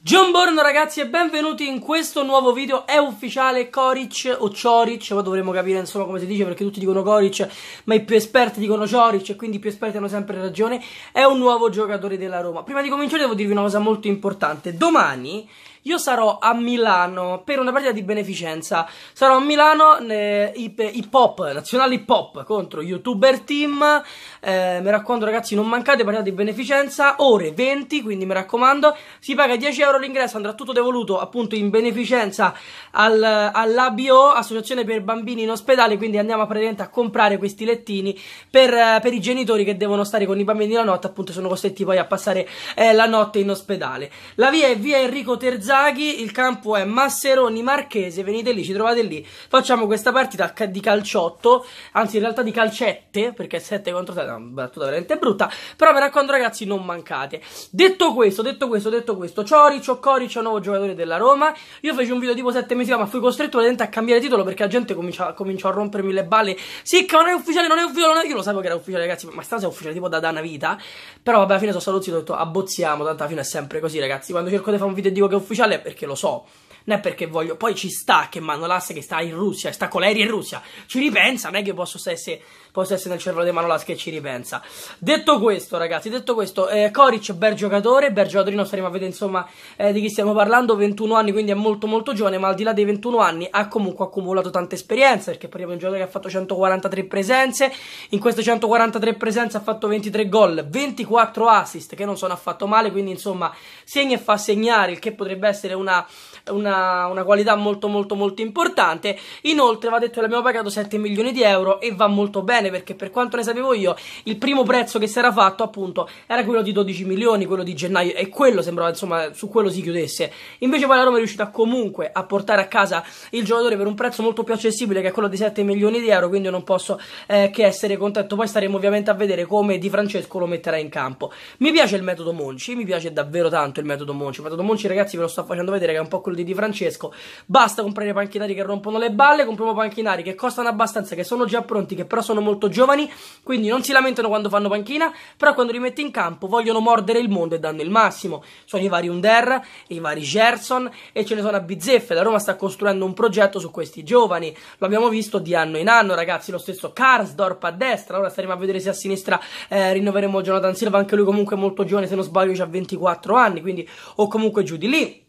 Buongiorno ragazzi e benvenuti in questo nuovo video, è ufficiale Coric o Cioric, poi dovremo capire insomma come si dice perché tutti dicono Coric ma i più esperti dicono Cioric e quindi i più esperti hanno sempre ragione, è un nuovo giocatore della Roma. Prima di cominciare devo dirvi una cosa molto importante, domani io sarò a Milano per una partita di beneficenza, sarò a Milano eh, hip hop, nazionale hip hop contro youtuber team, eh, mi raccomando ragazzi non mancate partita di beneficenza, ore 20 quindi mi raccomando, si paga 10 euro euro l'ingresso, andrà tutto devoluto appunto in beneficenza al, all'ABO, Associazione per Bambini in Ospedale, quindi andiamo praticamente a comprare questi lettini per, eh, per, i genitori che devono stare con i bambini la notte, appunto sono costretti poi a passare eh, la notte in ospedale. La via è via Enrico Terzaghi, il campo è Masseroni Marchese, venite lì, ci trovate lì, facciamo questa partita di calciotto, anzi in realtà di calcette, perché 7 contro 7 è una battuta veramente brutta, però mi raccomando ragazzi non mancate. Detto questo, detto questo, detto questo, ciao Coricio, Coricio, nuovo giocatore della Roma. Io feci un video tipo 7 mesi fa, ma fui costretto a cambiare titolo perché la gente cominciò, cominciò a rompermi le balle. Sì, che non è ufficiale, non è ufficiale, non è... Io lo sapevo che era ufficiale, ragazzi, ma stanza è ufficiale tipo da, da vita. Però vabbè, alla fine sono stato zitto e ho detto abbozziamo, tanto alla fine è sempre così, ragazzi. Quando cerco di fare un video e dico che è ufficiale è perché lo so non è perché voglio. Poi ci sta che Manolas che sta in Russia, sta con Coleri in Russia, ci ripensa, non è che posso essere, posso essere nel cervello di Manolas che ci ripensa. Detto questo, ragazzi, detto questo, eh, Coric, bel giocatore, bel giocatore, non saremo a vedere insomma eh, di chi stiamo parlando, 21 anni, quindi è molto molto giovane, ma al di là dei 21 anni ha comunque accumulato tanta esperienza, perché parliamo di un giocatore che ha fatto 143 presenze, in queste 143 presenze ha fatto 23 gol, 24 assist, che non sono affatto male, quindi insomma segna e fa segnare, il che potrebbe essere una, una una, qualità molto molto molto importante. Inoltre va detto che l'abbiamo pagato 7 milioni di euro e va molto bene perché per quanto ne sapevo io il primo prezzo che si era fatto appunto era quello di 12 milioni, quello di gennaio e quello sembrava insomma su quello si chiudesse. Invece poi la Roma è riuscita comunque a portare a casa il giocatore per un prezzo molto più accessibile che è quello di 7 milioni di euro, quindi io non posso eh, che essere contento. Poi staremo ovviamente a vedere come Di Francesco lo metterà in campo. Mi piace il metodo Monci, mi piace davvero tanto il metodo Monci. Il metodo Monci ragazzi ve lo sto facendo vedere che è un po' quello di Di Francesco Francesco. Basta comprare panchinari che rompono le balle, compriamo panchinari che costano abbastanza, che sono già pronti, che però sono molto giovani, quindi non si lamentano quando fanno panchina, però quando li metti in campo vogliono mordere il mondo e danno il massimo. Sono i vari Under, i vari Gerson e ce ne sono a bizzeffe. La Roma sta costruendo un progetto su questi giovani, lo abbiamo visto di anno in anno, ragazzi, lo stesso Karsdorp a destra, ora staremo a vedere se a sinistra eh, rinnoveremo Jonathan Silva, anche lui comunque molto giovane, se non sbaglio ha 24 anni, quindi o comunque giù di lì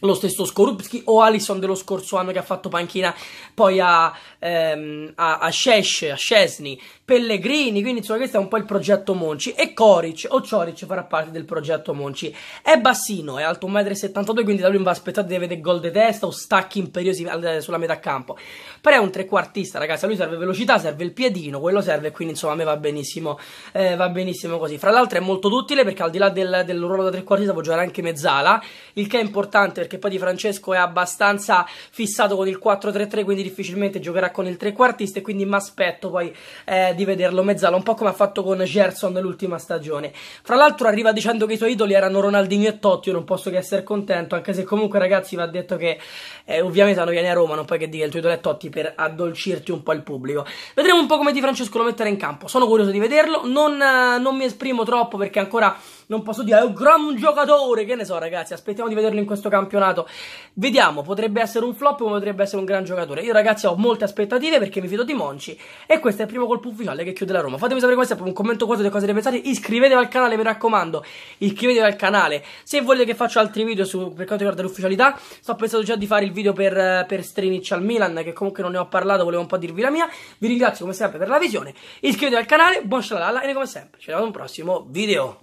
lo stesso Skorupski o Alison dello scorso anno che ha fatto panchina poi a, ehm, a, a Shesh, a Scesni, Pellegrini, quindi insomma questo è un po' il progetto Monci e Coric o Cioric farà parte del progetto Monci. È bassino, è alto 1,72 m, quindi da lui non va aspettato di avere gol di testa o stacchi imperiosi eh, sulla metà campo. Però è un trequartista, ragazzi, a lui serve velocità, serve il piedino, quello serve, quindi insomma a me va benissimo, eh, va benissimo così. Fra l'altro è molto duttile perché al di là del, del ruolo da trequartista può giocare anche mezzala, il che è importante perché perché poi Di Francesco è abbastanza fissato con il 4-3-3, quindi difficilmente giocherà con il trequartista e quindi mi aspetto poi eh, di vederlo mezzala un po' come ha fatto con Gerson nell'ultima stagione. Fra l'altro arriva dicendo che i suoi idoli erano Ronaldinho e Totti, io non posso che essere contento, anche se comunque ragazzi va detto che eh, ovviamente quando viene a Roma non puoi che dire il tuo idolo è Totti per addolcirti un po' il pubblico. Vedremo un po' come Di Francesco lo metterà in campo, sono curioso di vederlo, non, eh, non mi esprimo troppo perché ancora non posso dire, è un gran giocatore, che ne so ragazzi, aspettiamo di vederlo in questo campionato. Vediamo, potrebbe essere un flop come potrebbe essere un gran giocatore. Io ragazzi ho molte aspettative perché mi fido di Monci e questo è il primo colpo ufficiale che chiude la Roma. Fatemi sapere questo, un commento corto di cosa ne pensate, iscrivetevi al canale mi raccomando, iscrivetevi al canale. Se volete che faccio altri video su, per quanto riguarda l'ufficialità, sto pensando già di fare il video per, eh, per Strinic al Milan che comunque non ne ho parlato, volevo un po' dirvi la mia. Vi ringrazio come sempre per la visione, iscrivetevi al canale, buon shalala e noi come sempre ci vediamo in un prossimo video.